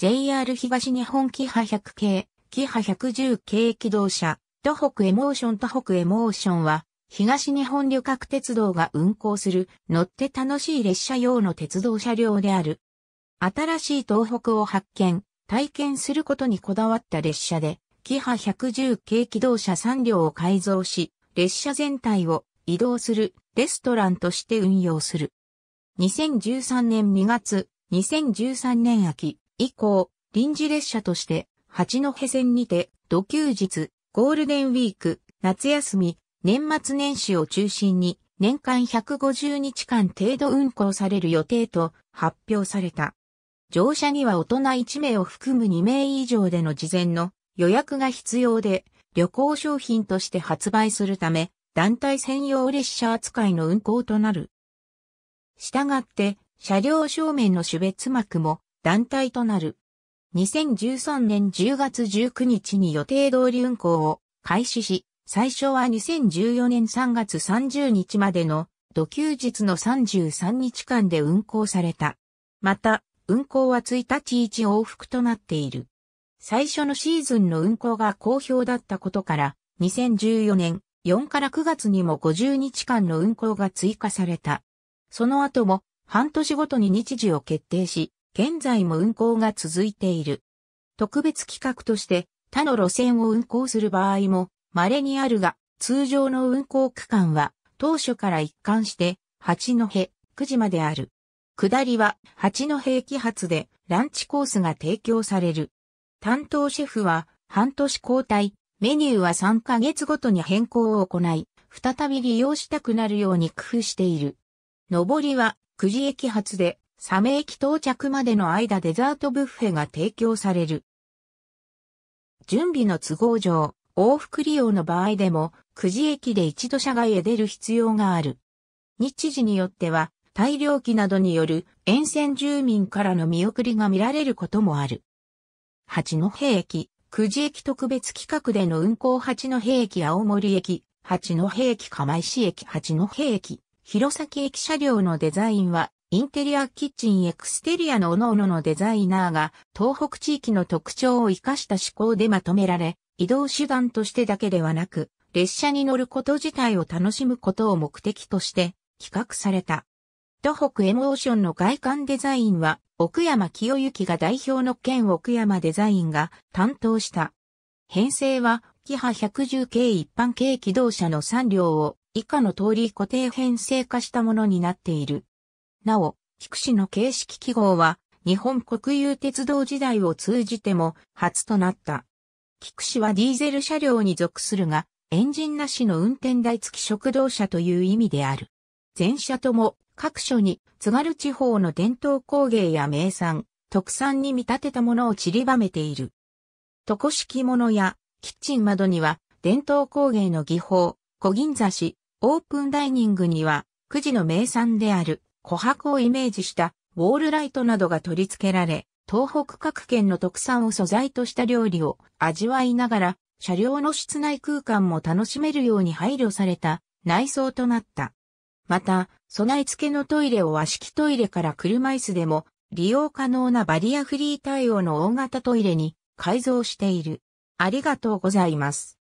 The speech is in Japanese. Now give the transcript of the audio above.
JR 東日本キハ100系、キハ110系機動車、都北エモーション都北エモーションは、東日本旅客鉄道が運行する乗って楽しい列車用の鉄道車両である。新しい東北を発見、体験することにこだわった列車で、キハ110系機動車3両を改造し、列車全体を移動するレストランとして運用する。2013年2月、2013年秋、以降、臨時列車として、八戸線にて、土休日、ゴールデンウィーク、夏休み、年末年始を中心に、年間150日間程度運行される予定と発表された。乗車には大人1名を含む2名以上での事前の予約が必要で、旅行商品として発売するため、団体専用列車扱いの運行となる。したがって、車両正面の種別幕も団体となる。2013年10月19日に予定通り運行を開始し、最初は2014年3月30日までの土休日の33日間で運行された。また、運行は1日1往復となっている。最初のシーズンの運行が好評だったことから、2014年4から9月にも50日間の運行が追加された。その後も半年ごとに日時を決定し、現在も運行が続いている。特別企画として他の路線を運行する場合も稀にあるが、通常の運行区間は当初から一貫して八戸、九時まである。下りは八戸駅発でランチコースが提供される。担当シェフは半年交代、メニューは3ヶ月ごとに変更を行い、再び利用したくなるように工夫している。上りは九時駅発でサメ駅到着までの間デザートブッフェが提供される。準備の都合上、往復利用の場合でも、久慈駅で一度車外へ出る必要がある。日時によっては、大量機などによる沿線住民からの見送りが見られることもある。八戸駅、久慈駅特別企画での運行八戸駅青森駅、八戸駅釜石駅八戸駅、弘前駅車両のデザインはインテリアキッチンエクステリアの各々のデザイナーが東北地域の特徴を生かした思考でまとめられ、移動手段としてだけではなく、列車に乗ること自体を楽しむことを目的として企画された。東北エモーションの外観デザインは、奥山清之が代表の県奥山デザインが担当した。編成は、キハ110系一般系機動車の3両を以下の通り固定編成化したものになっている。なお、菊池の形式記号は、日本国有鉄道時代を通じても初となった。菊池はディーゼル車両に属するが、エンジンなしの運転台付き食堂車という意味である。全車とも各所に津軽地方の伝統工芸や名産、特産に見立てたものを散りばめている。床敷物やキッチン窓には伝統工芸の技法、小銀座市、オープンダイニングには、くじの名産である、琥珀をイメージしたウォールライトなどが取り付けられ、東北各県の特産を素材とした料理を味わいながら、車両の室内空間も楽しめるように配慮された内装となった。また、備え付けのトイレを和式トイレから車椅子でも利用可能なバリアフリー対応の大型トイレに改造している。ありがとうございます。